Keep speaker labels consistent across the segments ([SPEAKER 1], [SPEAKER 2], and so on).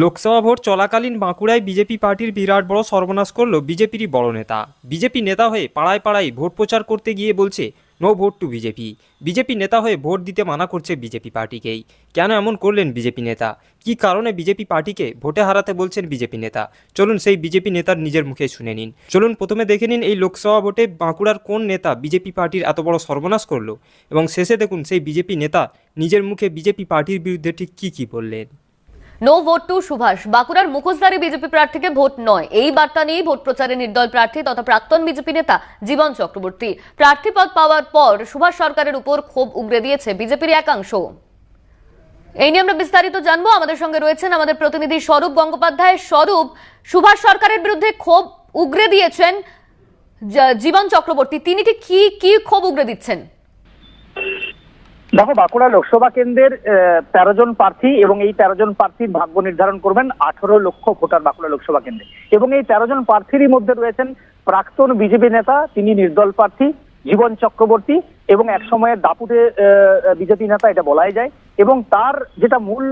[SPEAKER 1] Lok Sabha vote চলাকালীন বাঁকুড়ায় BJP পার্টির বিরাট বড় সর্বনাশ করল বিজেপিরই বড় নেতা বিজেপি নেতা হয়ে পাড়ায় পাড়ায় ভোট প্রচার করতে গিয়ে বলছে no vote to BJP BJP নেতা হয়ে ভোট দিতে মানা করছে বিজেপি পার্টিকেই কেন এমন করলেন বিজেপি নেতা কি কারণে বিজেপি পার্টিকে ভোটে হারাতে বলছেন বিজেপি নেতা চলুন সেই বিজেপি নেতার নিজের মুখে শুনে নিন চলুন প্রথমে দেখে নিন এই লোকসভা ভোটে বাঁকুড়ার কোন নেতা বিজেপি পার্টির এত বড় সর্বনাশ করলো এবং শেষে দেখুন সেই বিজেপি নেতা নিজের মুখে বিজেপি পার্টির বিরুদ্ধে ঠিক কী কী বললেন
[SPEAKER 2] নো ভোট টু সুভাষ বাঁকুড়ার মুখোশধারী বিজেপি প্রার্থীকে ভোট নয় এই বার্তা নিয়েই ভোট প্রচারে নির্দল প্রার্থী তথা প্রাক্তন বিজেপি নেতা জীবন চক্রবর্তী প্রার্থী পদ পাওয়ার পর সুভাষ সরকারের উপর ক্ষোভ উগড়ে দিয়েছে বিজেপির একাংশ এই নিয়ে আমরা বিস্তারিত জানবো আমাদের সঙ্গে রয়েছেন আমাদের প্রতিনিধি স্বরূপ গঙ্গোপাধ্যায় স্বরূপ সুভাষ সরকারের বিরুদ্ধে ক্ষোভ উগড়ে দিয়েছেন জীবন চক্রবর্তী তিনি কি কি ক্ষোভ উগড়ে দিচ্ছেন
[SPEAKER 3] দেখো বাঁকুড়া লোকসভা কেন্দ্রের তেরো জন প্রার্থী এবং এই তেরো জন প্রার্থীর ভাগ্য নির্ধারণ করবেন আঠারো লক্ষ ভোটার বাঁকুড়া লোকসভা কেন্দ্রে এবং এই তেরো জন প্রার্থীরই মধ্যে রয়েছেন প্রাক্তন বিজেপি নেতা তিনি নির্দল প্রার্থী জীবন চক্রবর্তী এবং এক সময়ের দাপুটে বিজেপি নেতা এটা বলাই যায় এবং তার যেটা মূল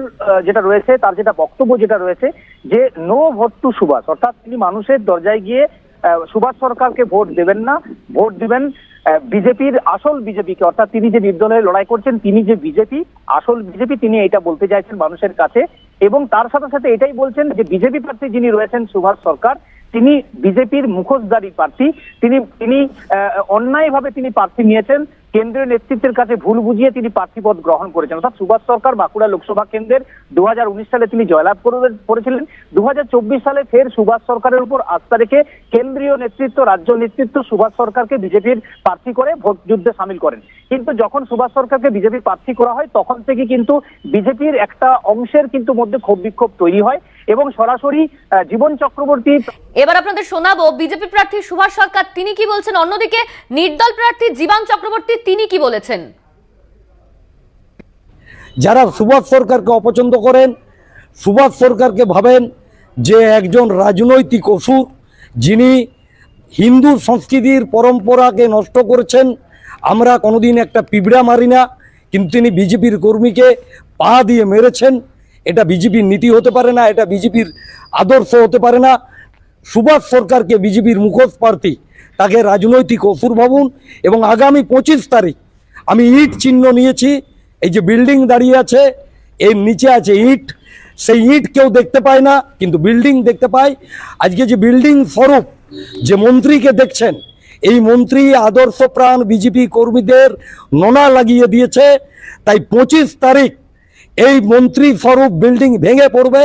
[SPEAKER 3] যেটা রয়েছে তার যেটা বক্তব্য যেটা রয়েছে যে নো ভোট টু সুভাষ অর্থাৎ তিনি মানুষের দরজায় গিয়ে সুভাষ সরকারকে ভোট দেবেন না ভোট দিবেন বিজেপির আসল বিজেপিকে অর্থাৎ তিনি যে নির্দলীয় লড়াই করছেন তিনি যে বিজেপি আসল বিজেপি তিনি এটা বলতে চাইছেন মানুষের কাছে এবং তার সাথে সাথে এটাই বলছেন যে বিজেপি প্রার্থী যিনি রয়েছেন সুভাষ সরকার তিনি বিজেপির মুখোশদারী প্রার্থী তিনি তিনি অন্যায়ভাবে তিনি প্রার্থী নিয়েছেন কেন্দ্রীয় নেতৃত্বের কাছে ভুল বুঝিয়ে তিনি প্রার্থীপদ গ্রহণ করেছেন অর্থাৎ সুভাষ সরকার বাঁকুড়া লোকসভা কেন্দ্রের দু সালে তিনি জয়লাভ করেছিলেন দু সালে ফের সুভাষ সরকারের উপর আস্থা রেখে কেন্দ্রীয় নেতৃত্ব রাজ্য নেতৃত্ব সুভাষ সরকারকে বিজেপির প্রার্থী করে ভোট যুদ্ধে সামিল করেন কিন্তু যখন সুভাষ সরকারকে বিজেপির প্রার্থী করা হয় তখন থেকে কিন্তু বিজেপির একটা অংশের কিন্তু মধ্যে ক্ষোভ বিক্ষোভ তৈরি হয় এবং সরাসরি জীবন চক্রবর্তী
[SPEAKER 2] এবার আপনাদের শোনাবো বিজেপি প্রার্থী সুভাষ সরকার তিনি কি বলছেন অন্যদিকে নির্দল প্রার্থী জীবন চক্রবর্তী তিনি কি বলেছেন
[SPEAKER 4] যারা সুভাষ সরকারকে অপছন্দ করেন সুভাষ সরকারকে ভাবেন যে একজন রাজনৈতিক অসুর যিনি হিন্দু সংস্কৃতির পরম্পরাকে নষ্ট করেছেন আমরা কোনোদিন একটা পিঁপড়া মারি না কিন্তু তিনি বিজেপির কর্মীকে পা দিয়ে মেরেছেন এটা বিজেপির নীতি হতে পারে না এটা বিজেপির আদর্শ হতে পারে না সুভাষ সরকারকে বিজেপির মুখোশ প্রার্থী তাকে রাজনৈতিক অসুর ভাবুন এবং আগামী পঁচিশ তারিখ আমি ইট চিহ্ন নিয়েছি এই যে বিল্ডিং দাঁড়িয়ে আছে এর নিচে আছে ইট সেই ইট কেউ দেখতে পায় না কিন্তু বিল্ডিং দেখতে পায় আজকে যে বিল্ডিং স্বরূপ যে মন্ত্রীকে দেখছেন এই মন্ত্রী আদর্শ প্রাণ বিজেপি কর্মীদের নোনা লাগিয়ে দিয়েছে
[SPEAKER 3] তাই পঁচিশ তারিখ এই মন্ত্রী স্বরূপ বিল্ডিং ভেঙে পড়বে